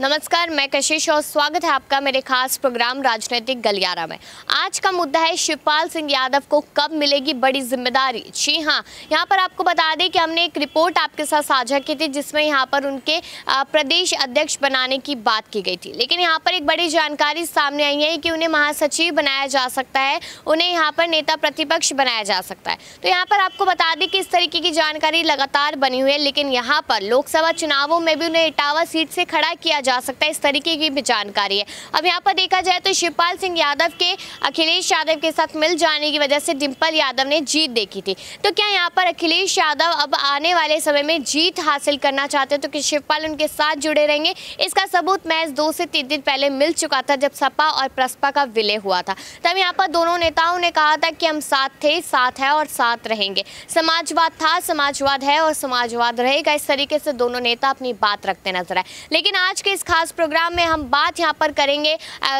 नमस्कार मैं कशिश और स्वागत है आपका मेरे खास प्रोग्राम राजनीतिक गलियारा में आज का मुद्दा है शिवपाल सिंह यादव को कब मिलेगी बड़ी जिम्मेदारी जी हाँ यहाँ पर आपको बता दें कि हमने एक रिपोर्ट आपके साथ साझा की थी जिसमें यहाँ पर उनके प्रदेश अध्यक्ष बनाने की बात की गई थी लेकिन यहाँ पर एक बड़ी जानकारी सामने आई है कि उन्हें महासचिव बनाया जा सकता है उन्हें यहाँ पर नेता प्रतिपक्ष बनाया जा सकता है तो यहाँ पर आपको बता दें कि इस तरीके की जानकारी लगातार बनी हुई है लेकिन यहाँ पर लोकसभा चुनावों में भी उन्हें इटावा सीट से खड़ा किया जा सकता है इस तरीके की भी जानकारी है अब यहाँ पर देखा जाए तो शिवपाल सिंह यादव के अखिलेश यादव के साथ मिल जाने की वजह से डिम्पल यादव ने जीत देखी थी तो क्या यहाँ पर अखिलेश यादव अब आने वाले समय में जीत हासिल करना चाहते हैं तो कि शिवपाल उनके साथ जुड़े रहेंगे इसका सबूत मैच दो से तीन दिन पहले मिल चुका था जब सपा और प्रसपा का विलय हुआ था तब यहाँ पर दोनों नेताओं ने कहा था कि हम साथ थे साथ है और साथ रहेंगे समाजवाद था समाजवाद है और समाजवाद रहेगा इस तरीके से दोनों नेता अपनी बात रखते नजर आए लेकिन आज के इस खास प्रोग्राम में हम बात यहाँ पर करेंगे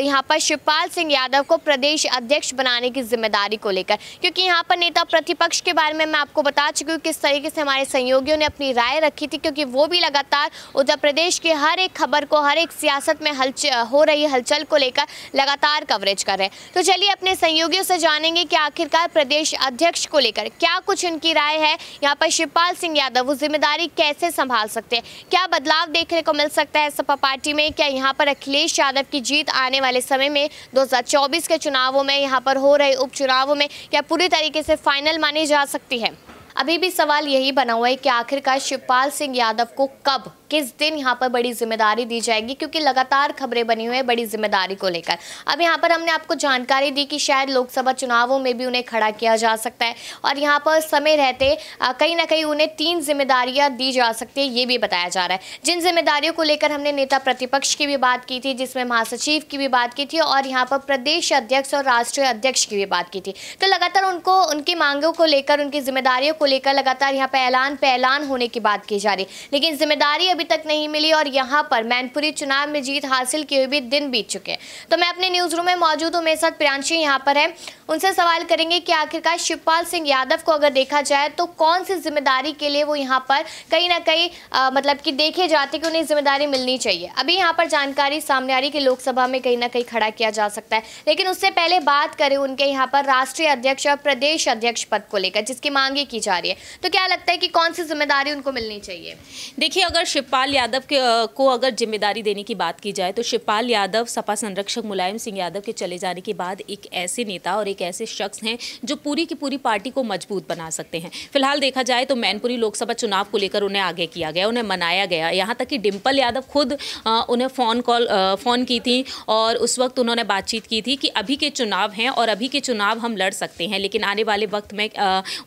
यहाँ पर शिवपाल सिंह यादव को प्रदेश अध्यक्ष बनाने की जिम्मेदारी को लेकर क्योंकि यहाँ पर नेता प्रतिपक्ष के बारे में मैं आपको बता चुकी हूँ किस तरीके से हमारे सहयोगियों ने अपनी राय रखी थी क्योंकि वो भी लगातार उत्तर प्रदेश की हर एक खबर को हर एक सियासत में हलच हो रही हलचल को लेकर लगातार कवरेज कर रहे हैं तो चलिए अपने सहयोगियों से जानेंगे कि आखिरकार प्रदेश अध्यक्ष को लेकर क्या कुछ उनकी राय है यहाँ पर शिवपाल सिंह यादव वो जिम्मेदारी कैसे संभाल सकते हैं क्या बदलाव देखने को मिल सकता है सपा पार्टी में क्या यहाँ पर अखिलेश यादव की जीत आने वाले समय में 2024 के चुनावों में यहाँ पर हो रहे उपचुनावों में क्या पूरी तरीके से फाइनल मानी जा सकती है अभी भी सवाल यही बना हुआ है कि आखिरकार शिवपाल सिंह यादव को कब किस दिन यहाँ पर बड़ी जिम्मेदारी दी जाएगी क्योंकि लगातार खबरें बनी हुई है बड़ी जिम्मेदारी को लेकर अब यहाँ पर हमने आपको जानकारी दी कि शायद लोकसभा चुनावों में भी उन्हें खड़ा किया जा सकता है और यहाँ पर समय रहते कहीं ना कहीं उन्हें तीन जिम्मेदारियाँ दी जा सकती है ये भी बताया जा रहा है जिन जिम्मेदारियों को लेकर हमने नेता प्रतिपक्ष की भी बात की थी जिसमें महासचिव की भी बात की थी और यहाँ पर प्रदेश अध्यक्ष और राष्ट्रीय अध्यक्ष की भी बात की थी तो लगातार उनको उनकी मांगों को लेकर उनकी जिम्मेदारियों को लेकर लगातार यहाँ पर ऐलान पे ऐलान होने की बात की जा रही लेकिन जिम्मेदारी अभी अभी तक नहीं मिली और यहाँ पर मैनपुरी चुनाव में जीत हासिल किए हुए भी दिन बीत चुके हैं तो मैं अपने न्यूज रूम में मौजूद हूँ मेरे साथ प्रियांशी यहाँ पर है उनसे सवाल करेंगे कि आखिरकार शिवपाल सिंह यादव को अगर देखा जाए तो कौन सी जिम्मेदारी के लिए वो यहाँ पर कहीं ना कहीं मतलब कि देखे जाते कि उन्हें जिम्मेदारी मिलनी चाहिए अभी यहाँ पर जानकारी सामने आ रही कि लोकसभा में कहीं ना कहीं खड़ा किया जा सकता है लेकिन उससे पहले बात करें उनके यहाँ पर राष्ट्रीय अध्यक्ष और प्रदेश अध्यक्ष पद को लेकर जिसकी मांगे की जा रही है तो क्या लगता है कि कौन सी जिम्मेदारी उनको मिलनी चाहिए देखिए अगर शिव शिवपाल यादव के को अगर जिम्मेदारी देने की बात की जाए तो शिवपाल यादव सपा संरक्षक मुलायम सिंह यादव के चले जाने के बाद एक ऐसे नेता और एक ऐसे शख्स हैं जो पूरी की पूरी पार्टी को मजबूत बना सकते हैं फिलहाल देखा जाए तो मैनपुरी लोकसभा चुनाव को लेकर उन्हें आगे किया गया उन्हें मनाया गया यहाँ तक कि डिम्पल यादव खुद उन्हें फ़ोन कॉल फ़ोन की थी और उस वक्त उन्होंने बातचीत की थी कि अभी के चुनाव हैं और अभी के चुनाव हम लड़ सकते हैं लेकिन आने वाले वक्त में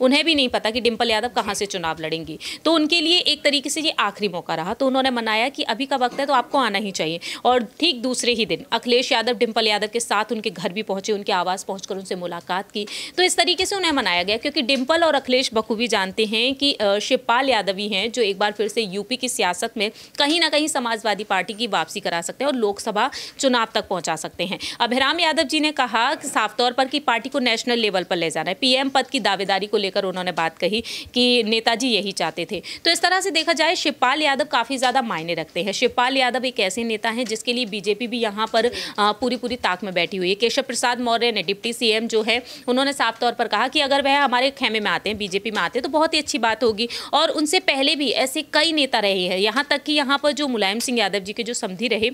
उन्हें भी नहीं पता कि डिम्पल यादव कहाँ से चुनाव लड़ेंगी तो उनके लिए एक तरीके से ये आखिरी मौका रहा चाहा तो उन्होंने मनाया कि अभी का वक्त है तो आपको आना ही चाहिए और ठीक दूसरे ही दिन अखिलेश यादव डिम्पल यादव के साथ उनके घर भी पहुंचे उनके आवास पहुंचकर उनसे मुलाकात की तो इस तरीके से उन्हें मनाया गया क्योंकि डिम्पल और अखिलेश बखूबी जानते हैं कि शिवपाल यादव ही हैं जो एक बार फिर से यूपी की सियासत में कहीं ना कहीं समाजवादी पार्टी की वापसी करा सकते हैं और लोकसभा चुनाव तक पहुंचा सकते हैं अभिराम यादव जी ने कहा साफ तौर पर कि पार्टी को नेशनल लेवल पर ले जाना है पीएम पद की दावेदारी को लेकर उन्होंने बात कही कि नेताजी यही चाहते थे तो इस तरह से देखा जाए शिवपाल यादव काफ़ी ज़्यादा मायने रखते हैं शिवपाल यादव एक ऐसे नेता हैं जिसके लिए बीजेपी भी यहाँ पर पूरी पूरी ताक में बैठी हुई है केशव प्रसाद मौर्य ने डिप्टी सीएम जो है उन्होंने साफ तौर पर कहा कि अगर वह हमारे खेमे में आते हैं बीजेपी में आते हैं तो बहुत ही अच्छी बात होगी और उनसे पहले भी ऐसे कई नेता रहे हैं यहाँ तक कि यहाँ पर जो मुलायम सिंह यादव जी के जो समझी रहे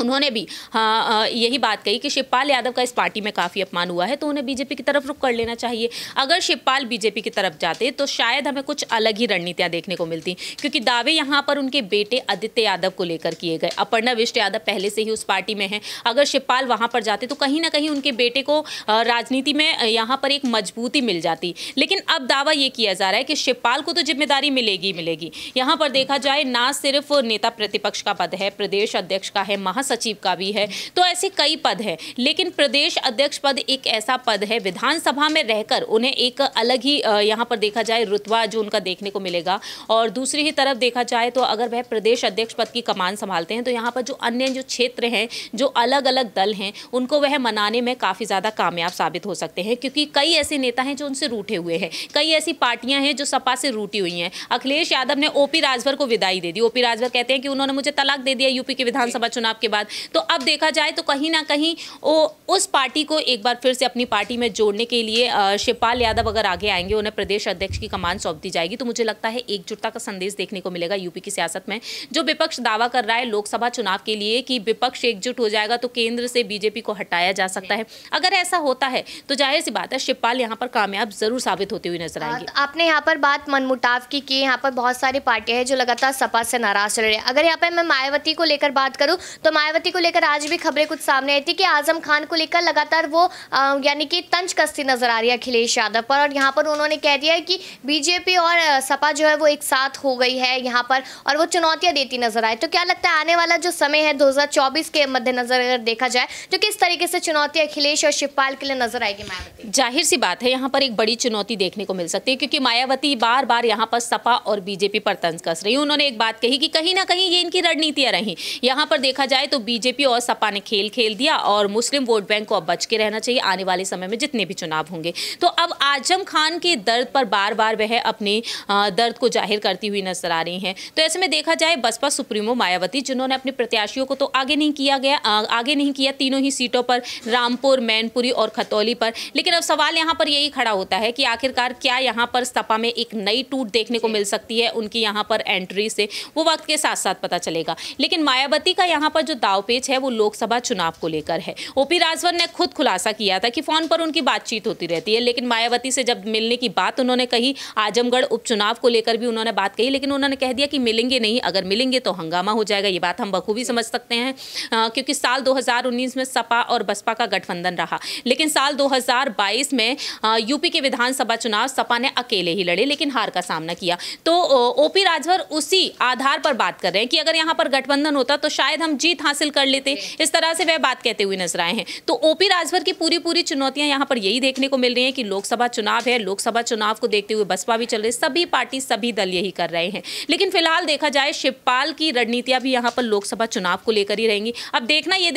उन्होंने भी हाँ यही बात कही कि शिवपाल यादव का इस पार्टी में काफ़ी अपमान हुआ है तो उन्हें बीजेपी की तरफ रुख कर लेना चाहिए अगर शिवपाल बीजेपी की तरफ जाते तो शायद हमें कुछ अलग ही रणनीतियाँ देखने को मिलती क्योंकि दावे यहाँ पर उनके बेटे आदित्य यादव को लेकर किए गए अपर्णा विष्ट यादव पहले से ही उस पार्टी में हैं अगर शिवपाल वहाँ पर जाते तो कहीं ना कहीं उनके बेटे को राजनीति में यहाँ पर एक मजबूती मिल जाती लेकिन अब दावा ये किया जा रहा है कि शिवपाल को तो जिम्मेदारी मिलेगी मिलेगी यहाँ पर देखा जाए ना सिर्फ नेता प्रतिपक्ष का पद है प्रदेश अध्यक्ष का है महा महासचिव का भी है तो ऐसे कई पद हैं लेकिन प्रदेश अध्यक्ष पद एक ऐसा पद है विधानसभा में रहकर उन्हें एक अलग ही यहाँ पर देखा जाए रुतवा जो उनका देखने को मिलेगा और दूसरी ही तरफ देखा जाए तो अगर वह प्रदेश अध्यक्ष पद की कमान संभालते हैं तो यहाँ पर जो अन्य जो क्षेत्र हैं जो अलग अलग दल हैं उनको वह मनाने में काफ़ी ज़्यादा कामयाब साबित हो सकते हैं क्योंकि कई ऐसे नेता हैं जो उनसे रूठे हुए हैं कई ऐसी पार्टियां हैं जो सपा से रूटी हुई हैं अखिलेश यादव ने ओपी राजभर को विदाई दे दी ओपी राजभर कहते हैं कि उन्होंने मुझे तलाक दे दिया यूपी के विधानसभा चुनाव के बाद तो अब देखा जाए तो कहीं ना कहीं वो उस पार्टी को एक बार फिर से अपनी पार्टी में जोड़ने के लिए शिवपाल यादव अगर आगे आएंगे उन्हें प्रदेश अध्यक्ष की कमान सौंप दी जाएगी तो मुझे लगता है एकजुटता का संदेश देखने को मिलेगा यूपी की सियासत में जो विपक्ष दावा कर रहा है लोकसभा चुनाव के लिए कि विपक्ष एकजुट हो जाएगा तो केंद्र से बीजेपी को हटाया जा सकता है अगर ऐसा होता है तो जाहिर सी बात है शिवपाल यहाँ पर कामयाब जरूर साबित होती हुई नजर आएंगे आपने यहाँ पर बात मनमुटाव की कि यहाँ पर बहुत सारी पार्टियां हैं जो लगातार सपा से नाराज चल रही है अगर यहाँ पर मैं मायावती को लेकर बात करूँ तो मायावती को लेकर आज भी खबरें कुछ सामने आई थी कि आजम खान को लेकर लगातार वो यानी कि तंज कसती नजर आ रही है अखिलेश यादव पर और यहाँ पर उन्होंने कह दिया है कि बीजेपी और सपा जो है वो एक साथ हो गई है यहाँ पर और वो चुनौतियां देती नजर आए तो क्या लगता है आने वाला जो समय है दो के मद्देनजर अगर देखा जाए तो किस तरीके से चुनौती अखिलेश और शिवपाल के लिए नजर आएगी मायावती जाहिर सी बात है यहाँ पर एक बड़ी चुनौती देखने को मिल सकती है क्योंकि मायावती बार बार यहाँ पर सपा और बीजेपी पर तंज कस रही उन्होंने एक बात कही कि कहीं ना कहीं ये इनकी रणनीतियां रही यहाँ पर देखा जाए तो बीजेपी और सपा ने खेल खेल दिया और मुस्लिम वोट बैंक को अब बच के रहना चाहिए आने वाले समय में जितने भी चुनाव होंगे तो अब आजम खान के दर्द पर बार बार वह अपने दर्द को जाहिर करती हुई नजर आ रही हैं तो ऐसे में देखा जाए बसपा सुप्रीमो मायावती जिन्होंने अपने प्रत्याशियों को तो आगे नहीं किया गया आगे नहीं किया तीनों ही सीटों पर रामपुर मैनपुरी और खतौली पर लेकिन अब सवाल यहाँ पर यही खड़ा होता है कि आखिरकार क्या यहाँ पर सपा में एक नई टूट देखने को मिल सकती है उनकी यहाँ पर एंट्री से वो वक्त के साथ साथ पता चलेगा लेकिन मायावती का यहाँ पर जो दावपेच है वो लोकसभा चुनाव को लेकर है ओपी राजभर ने खुद खुलासा किया था कि फोन पर उनकी बातचीत होती रहती है लेकिन मायावती से जब मिलने की बात उन्होंने कही आजमगढ़ उपचुनाव को लेकर भी उन्होंने बात कही लेकिन उन्होंने कह दिया कि मिलेंगे नहीं अगर मिलेंगे तो हंगामा हो जाएगा ये बात हम बखूबी समझ सकते हैं क्योंकि साल दो में सपा और बसपा का गठबंधन रहा लेकिन साल दो में यूपी के विधानसभा चुनाव सपा ने अकेले ही लड़े लेकिन हार का सामना किया तो ओपी राजभर उसी आधार पर बात कर रहे हैं कि अगर यहां पर गठबंधन होता तो शायद हम जीत हासिल कर लेते इस तरह से वह बात कहते हुए नजर आए हैं तो ओपी राजभर की पूरी पूरी चुनौतियां यहां पर यही देखने को मिल रही है कि लोकसभा चुनाव है लोकसभा चुनाव को देखते हुए बसपा भी चल रही है सभी पार्टी सभी दल यही कर रहे हैं लेकिन फिलहाल देखा जाए शिवपाल की रणनीतियां भी यहां पर लोकसभा चुनाव को लेकर ही रहेंगी अब देखना यह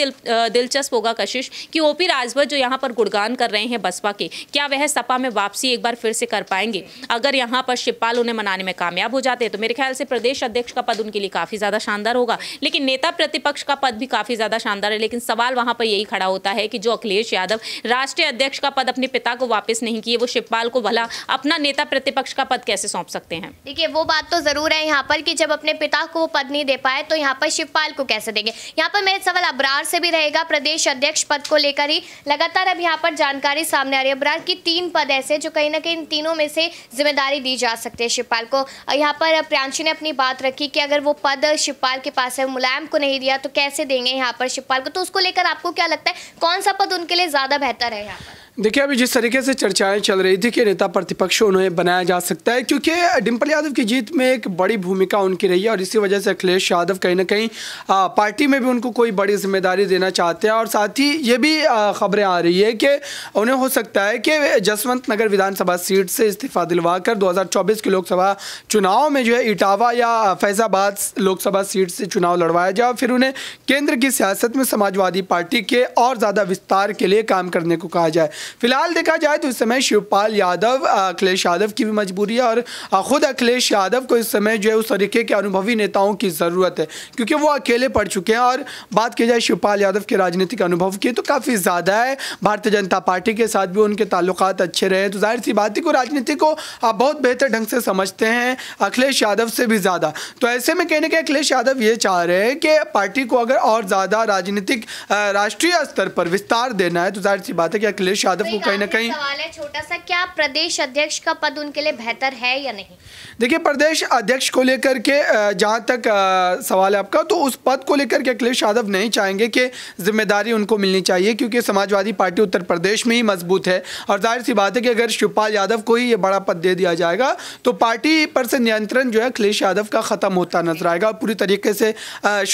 दिलचस्प होगा कशिश कि ओपी राजभर जो यहां पर गुणगान कर रहे हैं बसपा के क्या वह सपा में वापसी एक बार फिर से कर पाएंगे अगर यहां पर शिवपाल उन्हें मनाने में कामयाब हो जाते हैं तो मेरे ख्याल से प्रदेश अध्यक्ष का पद उनके लिए काफ़ी ज़्यादा शानदार होगा लेकिन नेता प्रतिपक्ष का पद भी काफ़ी ज़्यादा शानदार है लेकिन सवाल वहां पर यही खड़ा होता है कि जो अखिलेश यादव राष्ट्रीय अध्यक्ष का पद अपने पिता को वापस नहीं किए वो शिवपाल को भला अपना नेता प्रतिपक्ष का पद कैसे सौंप सकते हैं देखिए वो बात तो ज़रूर है यहाँ पर कि जब अपने पिता को पद नहीं दे पाए तो यहाँ पर शिवपाल को कैसे देंगे यहाँ पर मेरा सवाल अबरार से भी रहेगा प्रदेश अध्यक्ष पद को लेकर ही लगातार अब यहाँ पर जानकारी सामने आ रही है अबरार की तीन पद ऐसे जो कहीं ना कहीं तीनों में से जिम्मेदारी दी जा सकती है शिवपाल को यहाँ पर प्रियांशी ने अपनी बात रखी कि अगर वो पद शिवपाल के पास है मुलायम को नहीं दिया तो कैसे कैसे देंगे यहाँ पर शिवपाल को तो उसको लेकर आपको क्या लगता है कौन सा पद उनके लिए ज़्यादा बेहतर है यहाँ पर देखिए अभी जिस तरीके से चर्चाएं चल रही थी कि नेता प्रतिपक्ष उन्हें बनाया जा सकता है क्योंकि डिम्पल यादव की जीत में एक बड़ी भूमिका उनकी रही है और इसी वजह से अखिलेश यादव कहीं ना कहीं पार्टी में भी उनको कोई बड़ी जिम्मेदारी देना चाहते हैं और साथ ही ये भी खबरें आ रही है कि उन्हें हो सकता है कि जसवंत नगर विधानसभा सीट से इस्तीफा दिलवा कर दो के लोकसभा चुनाव में जो है इटावा या फैज़ाबाद लोकसभा सीट से चुनाव लड़वाया जाए फिर उन्हें केंद्र की सियासत में समाजवादी पार्टी के और ज़्यादा विस्तार के लिए काम करने को कहा जाए फिलहाल देखा जाए तो इस समय शिवपाल यादव अखिलेश यादव की भी मजबूरी है और ख़ुद अखिलेश यादव को इस समय जो है उस तरीके के अनुभवी नेताओं की ज़रूरत है क्योंकि वो अकेले पड़ चुके हैं और बात की जाए शिवपाल यादव के राजनीतिक अनुभव की तो काफ़ी ज़्यादा है भारतीय जनता पार्टी के साथ भी उनके ताल्लुक अच्छे रहे तो जाहिर सी बात है कि राजनीति को आप बहुत बेहतर ढंग से समझते हैं अखिलेश यादव से भी ज़्यादा तो ऐसे में कहने के अखिलेश यादव ये चाह रहे हैं कि पार्टी को अगर और ज़्यादा राजनीतिक राष्ट्रीय स्तर पर विस्तार देना है तो जाहिर सी बात है कि अखिलेश यादव यादव को तो कहीं ना कहीं सवाल है छोटा सा क्या प्रदेश अध्यक्ष का पद उनके लिए बेहतर है या नहीं देखिए प्रदेश अध्यक्ष को लेकर के जहाँ तक सवाल है आपका तो उस पद को लेकर के अखिलेश यादव नहीं चाहेंगे कि जिम्मेदारी उनको मिलनी चाहिए क्योंकि समाजवादी पार्टी उत्तर प्रदेश में ही मजबूत है और जाहिर सी बात है कि अगर शिवपाल यादव को ही ये बड़ा पद दे दिया जाएगा तो पार्टी पर से नियंत्रण जो है अखिलेश यादव का ख़त्म होता नजर आएगा और पूरी तरीके से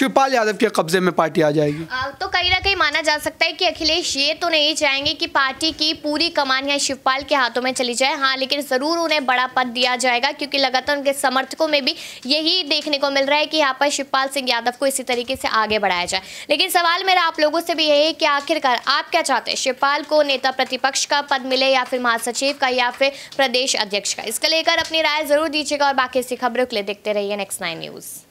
शिवपाल यादव के कब्जे में पार्टी आ जाएगी तो कहीं ना कहीं माना जा सकता है कि अखिलेश ये तो नहीं चाहेंगे कि पार्टी जी की पूरी कमान या शिवपाल के हाथों में चली जाए हाँ लेकिन ज़रूर उन्हें बड़ा पद दिया जाएगा क्योंकि लगातार उनके समर्थकों में भी यही देखने को मिल रहा है कि यहाँ पर शिवपाल सिंह यादव को इसी तरीके से आगे बढ़ाया जाए लेकिन सवाल मेरा आप लोगों से भी यही है कि आखिरकार आप क्या चाहते हैं शिवपाल को नेता प्रतिपक्ष का पद मिले या फिर महासचिव का या फिर प्रदेश अध्यक्ष का इसको लेकर अपनी राय जरूर दीजिएगा और बाकी इसी खबरों के लिए देखते रहिए नेक्स्ट नाइन न्यूज़